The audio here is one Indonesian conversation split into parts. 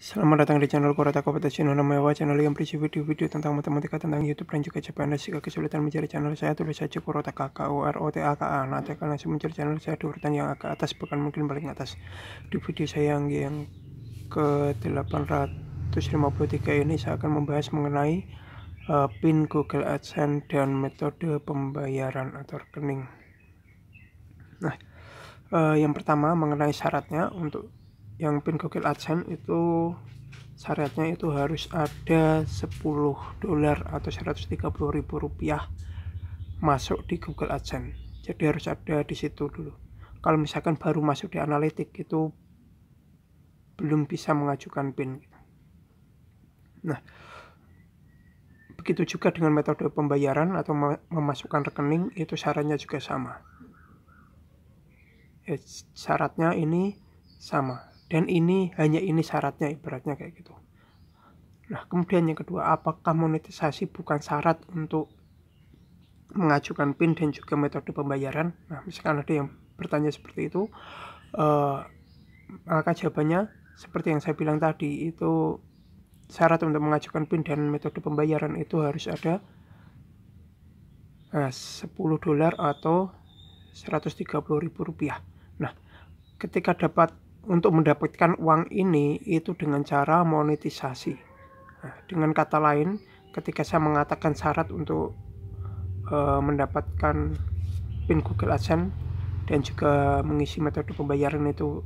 Selamat datang di channel Kurata Nama Ewa, channel yang berisi video-video tentang matematika tentang YouTube dan juga Jepang. Jika kesulitan mencari channel saya, tulis saja Kurata KK, U R O T Nanti akan langsung mencari channel saya di urutan yang agak atas, bukan mungkin paling atas. Di video saya yang, yang ke 853 ini saya akan membahas mengenai uh, PIN Google AdSense dan metode pembayaran atau rekening. Nah, uh, yang pertama mengenai syaratnya untuk yang pin Google AdSense itu syaratnya itu harus ada 10 dolar atau 130 ribu rupiah masuk di Google AdSense jadi harus ada di situ dulu kalau misalkan baru masuk di analitik itu belum bisa mengajukan pin nah begitu juga dengan metode pembayaran atau memasukkan rekening itu syaratnya juga sama eh, syaratnya ini sama dan ini hanya ini syaratnya ibaratnya kayak gitu nah kemudian yang kedua apakah monetisasi bukan syarat untuk mengajukan PIN dan juga metode pembayaran nah misalkan ada yang bertanya seperti itu eh, maka jawabannya seperti yang saya bilang tadi itu syarat untuk mengajukan PIN dan metode pembayaran itu harus ada nah, eh, 10 dolar atau 130 ribu rupiah nah ketika dapat untuk mendapatkan uang ini itu dengan cara monetisasi. Nah, dengan kata lain, ketika saya mengatakan syarat untuk uh, mendapatkan pin Google AdSense dan juga mengisi metode pembayaran itu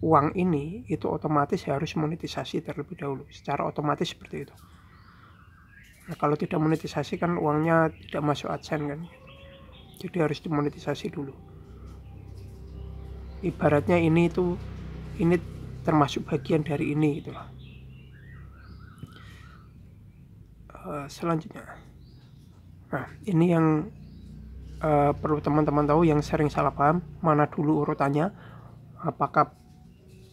uang ini itu otomatis harus monetisasi terlebih dahulu secara otomatis seperti itu. Nah, kalau tidak monetisasi kan uangnya tidak masuk AdSense kan. Jadi harus dimonetisasi dulu. Ibaratnya ini itu ini termasuk bagian dari ini gitu eh, selanjutnya nah ini yang uh, perlu teman-teman tahu yang sering salah paham mana dulu urutannya apakah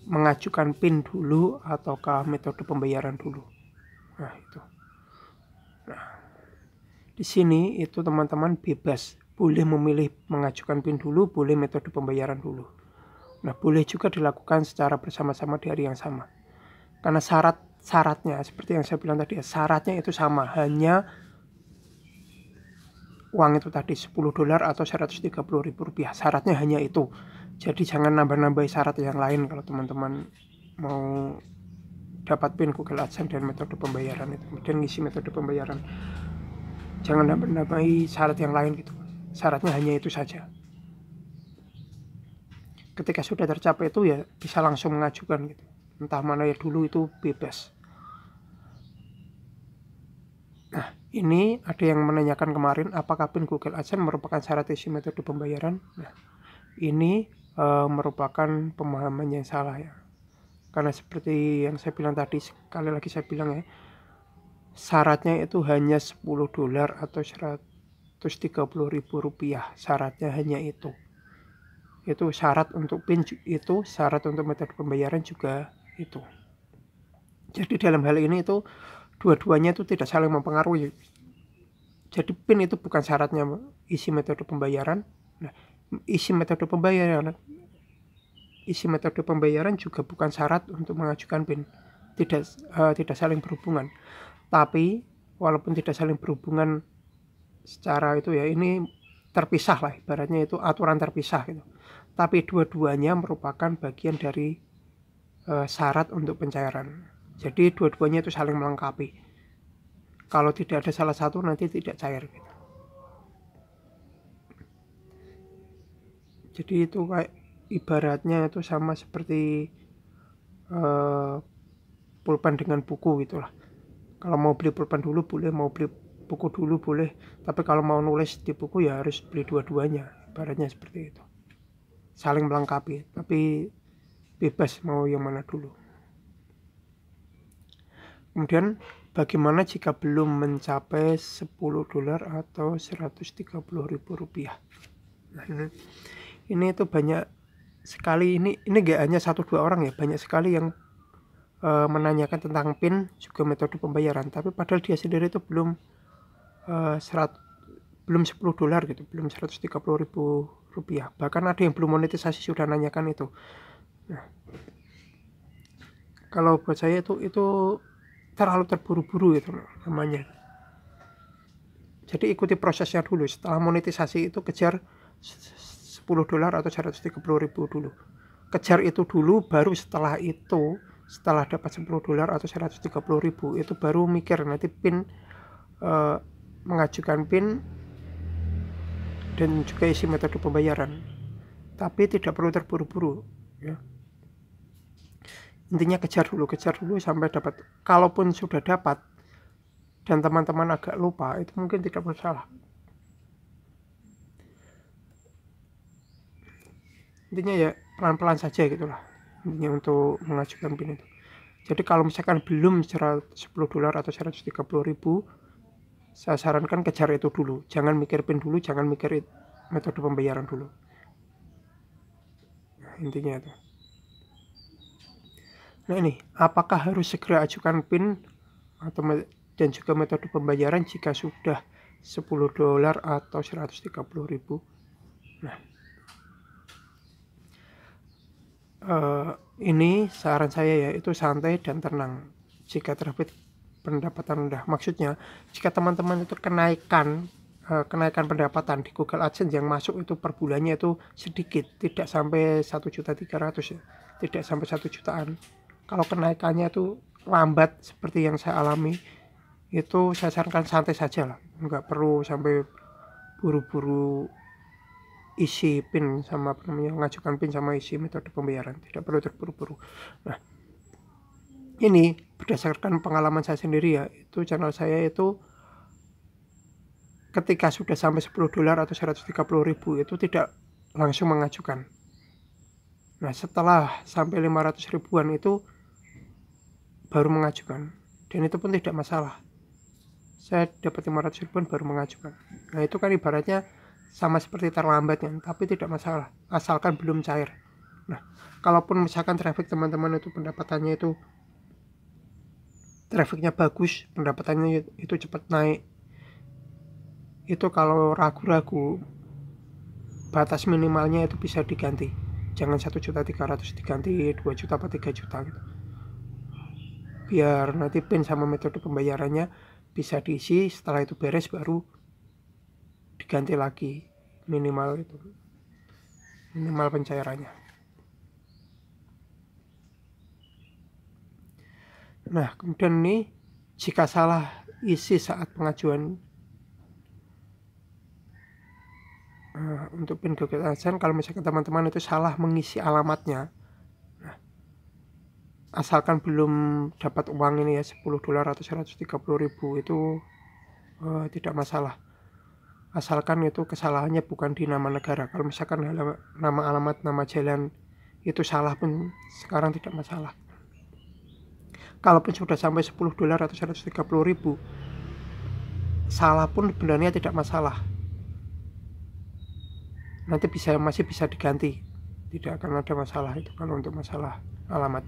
mengajukan PIN dulu ataukah metode pembayaran dulu nah itu nah di sini itu teman-teman bebas boleh memilih mengajukan PIN dulu boleh metode pembayaran dulu Nah, boleh juga dilakukan secara bersama-sama di hari yang sama. Karena syarat syaratnya seperti yang saya bilang tadi, ya, syaratnya itu sama, hanya uang itu tadi 10 dolar atau 130 ribu rupiah. Syaratnya hanya itu. Jadi jangan nambah-nambah syarat yang lain kalau teman-teman mau dapat pin Google AdSense dan metode pembayaran itu. Kemudian ngisi metode pembayaran. Jangan nambah nambah syarat yang lain gitu. Syaratnya hanya itu saja ketika sudah tercapai itu ya bisa langsung mengajukan gitu entah mana ya dulu itu bebas nah ini ada yang menanyakan kemarin apakah PIN Google AdSense merupakan syarat isi metode pembayaran nah ini e, merupakan pemahaman yang salah ya karena seperti yang saya bilang tadi sekali lagi saya bilang ya syaratnya itu hanya 10 dolar atau 130 ribu rupiah syaratnya hanya itu itu syarat untuk PIN itu syarat untuk metode pembayaran juga itu jadi dalam hal ini itu dua-duanya itu tidak saling mempengaruhi jadi PIN itu bukan syaratnya isi metode pembayaran nah isi metode pembayaran isi metode pembayaran juga bukan syarat untuk mengajukan PIN tidak uh, tidak saling berhubungan tapi walaupun tidak saling berhubungan secara itu ya ini terpisah lah ibaratnya itu aturan terpisah gitu tapi dua-duanya merupakan bagian dari uh, syarat untuk pencairan. Jadi dua-duanya itu saling melengkapi. Kalau tidak ada salah satu nanti tidak cair. Gitu. Jadi itu kayak ibaratnya itu sama seperti uh, pulpen dengan buku gitulah. Kalau mau beli pulpen dulu boleh, mau beli buku dulu boleh. Tapi kalau mau nulis di buku ya harus beli dua-duanya. Ibaratnya seperti itu saling melengkapi tapi bebas mau yang mana dulu kemudian bagaimana jika belum mencapai 10 dolar atau 130 ribu rupiah nah, ini, ini itu banyak sekali ini ini gak hanya satu dua orang ya banyak sekali yang e, menanyakan tentang pin juga metode pembayaran tapi padahal dia sendiri itu belum e, serat, belum 10 dolar gitu belum 130 ribu rupiah bahkan ada yang belum monetisasi sudah nanyakan itu nah, kalau buat saya itu itu terlalu terburu-buru itu namanya jadi ikuti prosesnya dulu setelah monetisasi itu kejar 10 dolar atau 130 ribu dulu kejar itu dulu baru setelah itu setelah dapat 10 dolar atau 130 ribu itu baru mikir nanti pin eh, mengajukan pin dan juga isi metode pembayaran tapi tidak perlu terburu-buru ya intinya kejar dulu kejar dulu sampai dapat kalaupun sudah dapat dan teman-teman agak lupa itu mungkin tidak masalah intinya ya pelan-pelan saja gitulah intinya untuk mengajukan pin itu jadi kalau misalkan belum secara 110 dolar atau 130 ribu saya sarankan kejar itu dulu jangan mikir pin dulu jangan mikir metode pembayaran dulu nah, intinya itu nah ini apakah harus segera ajukan pin atau dan juga metode pembayaran jika sudah 10 dolar atau 130 ribu nah uh, ini saran saya ya itu santai dan tenang jika terbit pendapatan rendah. Maksudnya, jika teman-teman itu kenaikan eh, kenaikan pendapatan di Google AdSense yang masuk itu per bulannya itu sedikit, tidak sampai juta tiga ya. Tidak sampai satu jutaan. Kalau kenaikannya itu lambat seperti yang saya alami, itu saya sarankan santai saja lah. Nggak perlu sampai buru-buru isi pin sama apa namanya mengajukan pin sama isi metode pembayaran tidak perlu terburu-buru nah ini berdasarkan pengalaman saya sendiri ya itu channel saya itu ketika sudah sampai 10 dolar atau 130 ribu itu tidak langsung mengajukan nah setelah sampai 500 ribuan itu baru mengajukan dan itu pun tidak masalah saya dapat 500 ribuan baru mengajukan nah itu kan ibaratnya sama seperti terlambat kan tapi tidak masalah asalkan belum cair nah kalaupun misalkan traffic teman-teman itu pendapatannya itu trafficnya bagus pendapatannya itu cepat naik itu kalau ragu-ragu batas minimalnya itu bisa diganti jangan satu juta tiga ratus diganti dua juta atau tiga juta gitu biar nanti pin sama metode pembayarannya bisa diisi setelah itu beres baru diganti lagi minimal itu minimal pencairannya Nah, kemudian ini jika salah isi saat pengajuan nah, untuk pin geogesasan kalau misalkan teman-teman itu salah mengisi alamatnya nah, asalkan belum dapat uang ini ya 10 dolar atau 130 ribu itu eh, tidak masalah asalkan itu kesalahannya bukan di nama negara kalau misalkan nama alamat nama jalan itu salah pun sekarang tidak masalah kalaupun sudah sampai 10 dolar atau 130 ribu salah pun sebenarnya tidak masalah nanti bisa masih bisa diganti tidak akan ada masalah itu kalau untuk masalah alamat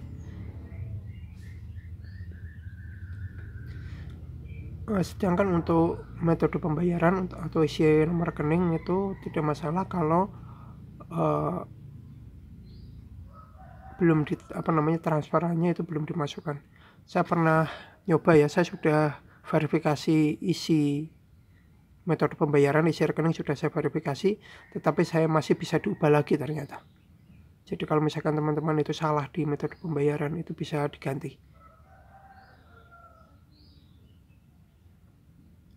eh, sedangkan untuk metode pembayaran atau isi nomor rekening itu tidak masalah kalau uh, belum di apa namanya transferannya itu belum dimasukkan saya pernah nyoba ya saya sudah verifikasi isi metode pembayaran isi rekening sudah saya verifikasi tetapi saya masih bisa diubah lagi ternyata jadi kalau misalkan teman-teman itu salah di metode pembayaran itu bisa diganti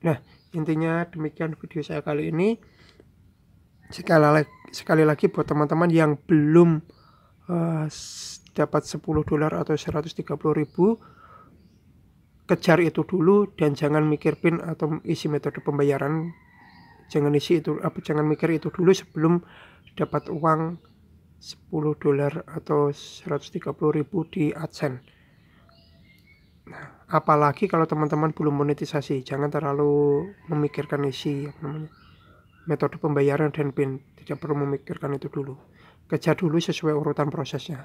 nah intinya demikian video saya kali ini sekali lagi, buat teman-teman yang belum uh, dapat 10 dolar atau 130 ribu kejar itu dulu dan jangan mikir pin atau isi metode pembayaran jangan isi itu apa jangan mikir itu dulu sebelum dapat uang 10 dolar atau 130 ribu di AdSense nah, apalagi kalau teman-teman belum monetisasi jangan terlalu memikirkan isi apa namanya metode pembayaran dan pin tidak perlu memikirkan itu dulu kejar dulu sesuai urutan prosesnya